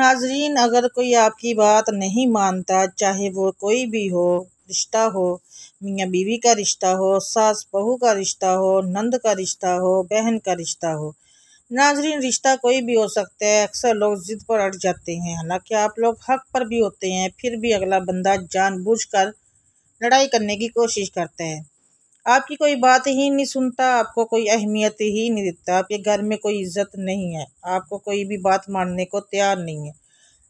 नाजरीन अगर कोई आपकी बात नहीं मानता चाहे वो कोई भी हो रिश्ता हो मियाँ बीवी का रिश्ता हो सास बहू का रिश्ता हो नंद का रिश्ता हो बहन का रिश्ता हो नाजरीन रिश्ता कोई भी हो सकता है अक्सर लोग ज़िद पर अट जाते हैं हालांकि आप लोग हक पर भी होते हैं फिर भी अगला बंदा जानबूझकर लड़ाई करने की कोशिश करता है आपकी कोई बात ही नहीं सुनता आपको कोई अहमियत ही नहीं देता आपके घर में कोई इज्जत नहीं है आपको कोई भी बात मानने को तैयार नहीं है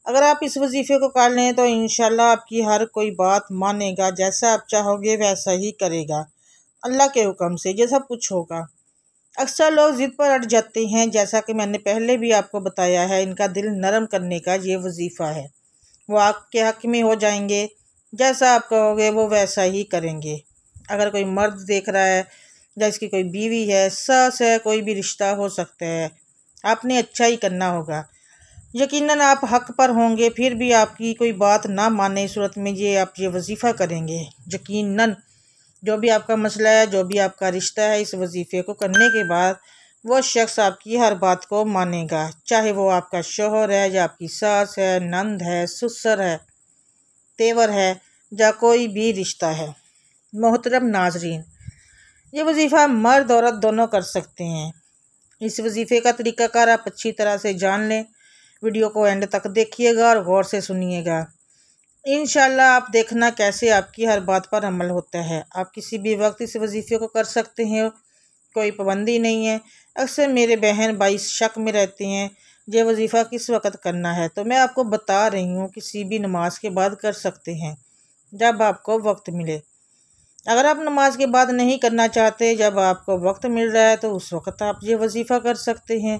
अगर आप इस वजीफ़े को कर लें तो इन आपकी हर कोई बात मानेगा जैसा आप चाहोगे वैसा ही करेगा अल्लाह के हुक्म से ये सब कुछ होगा अक्सर लोग ज़िद पर अट जाते हैं जैसा कि मैंने पहले भी आपको बताया है इनका दिल नरम करने का ये वजीफ़ा है वो आपके हक में हो जाएंगे जैसा आप कहोगे वो वैसा ही करेंगे अगर कोई मर्द देख रहा है या इसकी कोई बीवी है सस है कोई भी रिश्ता हो सकता है आपने अच्छा ही करना होगा यकीनन आप हक पर होंगे फिर भी आपकी कोई बात ना माने सूरत में ये आप ये वजीफ़ा करेंगे यकीनन जो भी आपका मसला है जो भी आपका रिश्ता है इस वजीफ़े को करने के बाद वो शख्स आपकी हर बात को मानेगा चाहे वो आपका शोहर है या आपकी सास है नंद है सुसर है तेवर है या कोई भी रिश्ता है मोहतरम नाजरीन ये वजीफ़ा मर्द औरत दोनों कर सकते हैं इस वजीफ़े का तरीक़ाकार आप अच्छी तरह से जान लें वीडियो को एंड तक देखिएगा और गौर से सुनिएगा इन आप देखना कैसे आपकी हर बात पर अमल होता है आप किसी भी वक्त इस वजीफ़े को कर सकते हैं कोई पाबंदी नहीं है अक्सर मेरे बहन भाई शक में रहते हैं ये वजीफ़ा किस वक्त करना है तो मैं आपको बता रही हूँ किसी भी नमाज के बाद कर सकते हैं जब आपको वक्त मिले अगर आप नमाज के बाद नहीं करना चाहते जब आपको वक्त मिल रहा है तो उस वक्त आप ये वजीफ़ा कर सकते हैं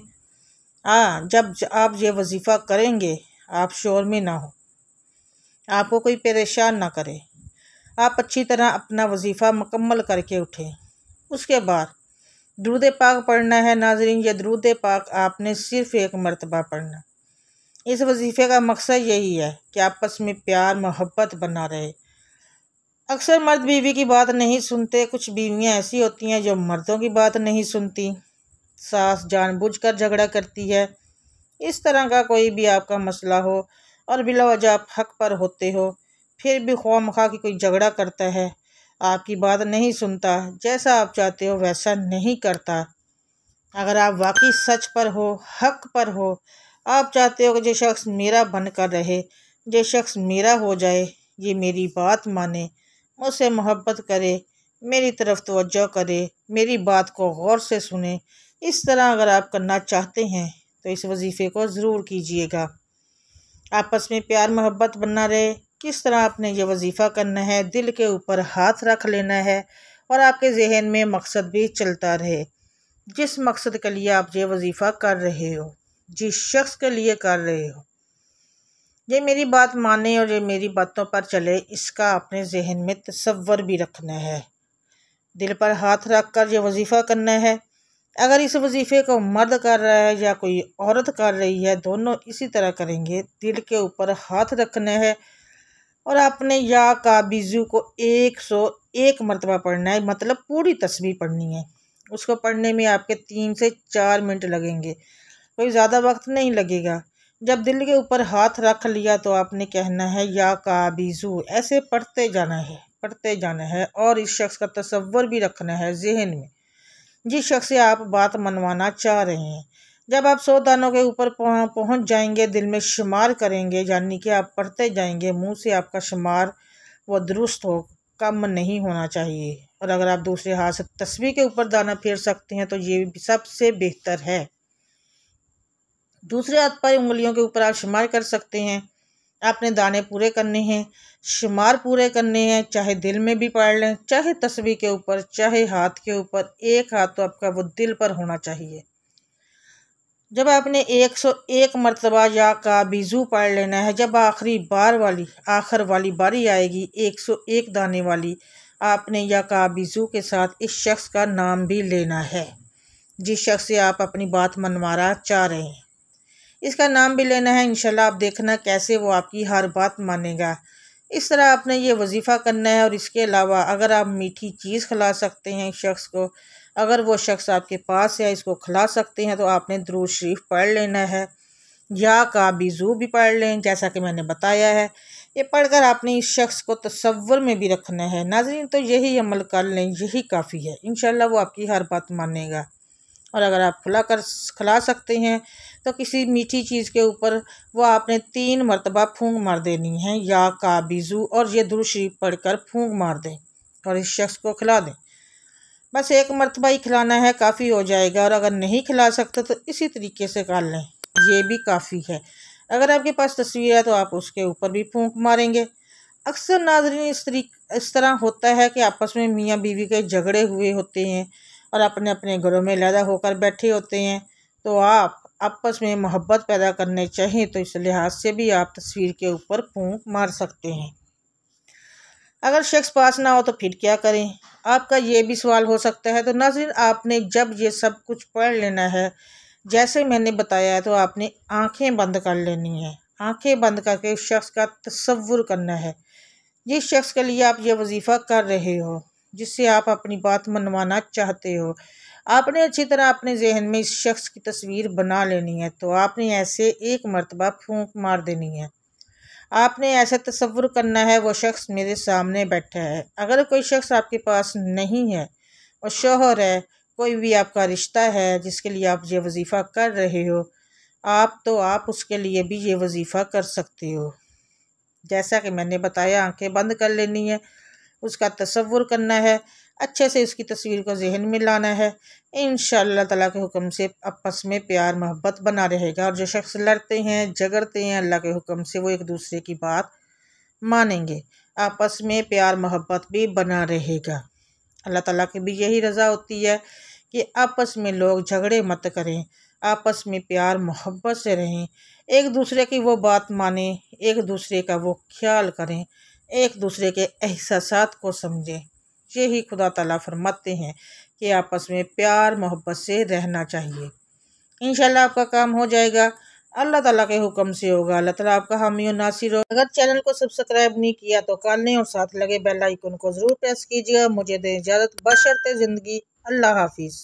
हाँ जब आप ये वजीफ़ा करेंगे आप शोर में ना हो आपको कोई परेशान ना करे आप अच्छी तरह अपना वजीफ़ा मुकम्मल करके उठें उसके बाद दरूद पाक पढ़ना है नाजरीन यह दरूद पाक आपने सिर्फ़ एक मरतबा पढ़ना इस वजीफ़े का मकसद यही है कि आपस में प्यार मोहब्बत बना रहे अक्सर मर्द बीवी की बात नहीं सुनते कुछ बीवियाँ ऐसी होती हैं जो मर्दों की बात नहीं सुनती सास जानबूझकर झगड़ा करती है इस तरह का कोई भी आपका मसला हो और बिलावजह आप हक पर होते हो फिर भी खौम मखा की कोई झगड़ा करता है आपकी बात नहीं सुनता जैसा आप चाहते हो वैसा नहीं करता अगर आप वाकई सच पर हो हक पर हो आप चाहते हो कि जो शख्स मेरा बनकर रहे जो शख्स मेरा हो जाए ये मेरी बात माने मुझसे मोहब्बत करे मेरी तरफ तोज्जो करे मेरी बात को गौर से सुने इस तरह अगर आप करना चाहते हैं तो इस वजीफ़े को ज़रूर कीजिएगा आपस में प्यार मोहब्बत बनना रहे किस तरह आपने ये वजीफ़ा करना है दिल के ऊपर हाथ रख लेना है और आपके जहन में मकसद भी चलता रहे जिस मकसद के लिए आप ये वजीफ़ा कर रहे हो जिस शख्स के लिए कर रहे हो ये मेरी बात माने और ये मेरी बातों पर चले इसका अपने जहन में तस्वर भी रखना है दिल पर हाथ रख कर यह वजीफ़ा करना है अगर इस वजीफ़े को मर्द कर रहा है या कोई औरत कर रही है दोनों इसी तरह करेंगे दिल के ऊपर हाथ रखना है और अपने या का बीजू को एक सौ एक मरतबा पढ़ना है मतलब पूरी तस्वीर पढ़नी है उसको पढ़ने में आपके तीन से चार मिनट लगेंगे कोई ज़्यादा वक्त नहीं लगेगा जब दिल के ऊपर हाथ रख लिया तो आपने कहना है या काबीजू ऐसे पढ़ते जाना है पढ़ते जाना है और इस शख्स का तस्वर भी रखना है जहन में जिस शख्स से आप बात मनवाना चाह रहे हैं जब आप सौ दानों के ऊपर पहुंच जाएंगे दिल में शुमार करेंगे यानी कि आप पढ़ते जाएंगे मुंह से आपका शुमार व दुरुस्त हो कम नहीं होना चाहिए और अगर आप दूसरे हाथ से तस्वीर के ऊपर दाना फेर सकते हैं तो ये सबसे बेहतर है दूसरे हाथ पर उंगलियों के ऊपर आप शुमार कर सकते हैं आपने दाने पूरे करने हैं शुमार पूरे करने हैं चाहे दिल में भी पाड़ लें चाहे तस्वीर के ऊपर चाहे हाथ के ऊपर एक हाथ तो आपका वो दिल पर होना चाहिए जब आपने एक सौ एक मरतबा या का बीजू पढ़ लेना है जब आखिरी बार वाली आखिर वाली बारी आएगी एक सौ एक दाने वाली आपने या का बीजू के साथ इस शख्स का नाम भी लेना है जिस शख्स से आप अपनी बात मनवाना चाह रहे हैं इसका नाम भी लेना है इंशाल्लाह आप देखना कैसे वो आपकी हर बात मानेगा इस तरह आपने ये वजीफ़ा करना है और इसके अलावा अगर आप मीठी चीज़ खिला सकते हैं शख्स को अगर वो शख्स आपके पास है इसको खिला सकते हैं तो आपने द्रूद शरीफ पढ़ लेना है या बिजू भी पढ़ लें जैसा कि मैंने बताया है ये पढ़कर आपने इस शख्स को तस्वर में भी रखना है नाजरीन तो यही अमल कर लें यही काफ़ी है इनशाला वो आपकी हर बात मानेगा और अगर आप खुला कर खिला सकते हैं तो किसी मीठी चीज़ के ऊपर वो आपने तीन मरतबा फूंक मार देनी है या बीजू और ये दुरुशी पढ़ कर फूंक मार दें और इस शख्स को खिला दें बस एक मरतबा ही खिलाना है काफ़ी हो जाएगा और अगर नहीं खिला सकते तो इसी तरीके से कर लें ये भी काफ़ी है अगर आपके पास तस्वीर है तो आप उसके ऊपर भी फूंक मारेंगे अक्सर नाजरीन इस तरीक इस तरह होता है कि आपस में मियाँ बीवी के झगड़े हुए होते हैं और अपने अपने घरों में लहदा होकर बैठे होते हैं तो आप आपस में मोहब्बत पैदा करने चाहिए तो इस लिहाज से भी आप तस्वीर के ऊपर फूक मार सकते हैं अगर शख्स पास ना हो तो फिर क्या करें आपका ये भी सवाल हो सकता है तो नाजिन आपने जब ये सब कुछ पढ़ लेना है जैसे मैंने बताया है तो आपने आंखें बंद कर लेनी है आंखें बंद करके उस शख्स का तस्वुर करना है जिस शख्स के लिए आप ये वजीफ़ा कर रहे हो जिससे आप अपनी बात मनवाना चाहते हो आपने अच्छी तरह अपने जहन में इस शख्स की तस्वीर बना लेनी है तो आपने ऐसे एक मरतबा फूंक मार देनी है आपने ऐसा तस्वुर करना है वो शख्स मेरे सामने बैठा है अगर कोई शख्स आपके पास नहीं है वो शोहर है कोई भी आपका रिश्ता है जिसके लिए आप ये वजीफ़ा कर रहे हो आप तो आप उसके लिए भी ये वजीफ़ा कर सकते हो जैसा कि मैंने बताया आंखें बंद कर लेनी है उसका तस्वुर करना है अच्छे से उसकी तस्वीर को जहन में लाना है इन ताला के हुक्म से आपस में प्यार मोहब्बत बना रहेगा और जो शख्स लड़ते हैं झगड़ते हैं अल्लाह के हुक्म से वो एक दूसरे की बात मानेंगे आपस में प्यार मोहब्बत भी बना रहेगा अल्लाह ताला की भी यही रज़ा होती है कि आपस में लोग झगड़े मत करें आपस में प्यार मोहब्बत से रहें एक दूसरे की वो बात माने एक दूसरे का वो ख्याल करें एक दूसरे के एहसास को समझें यही खुदा तला फरमाते हैं कि आपस में प्यार मोहब्बत से रहना चाहिए इन आपका काम हो जाएगा अल्लाह ताला के हुक्म से होगा अल्लाह ताला आपका हामी और नासिर हो अगर चैनल को सब्सक्राइब नहीं किया तो काले और साथ लगे बेल आइकन को ज़रूर प्रेस कीजिएगा मुझे दें इजाज़त बशरते ज़िंदगी अल्लाह हाफिज़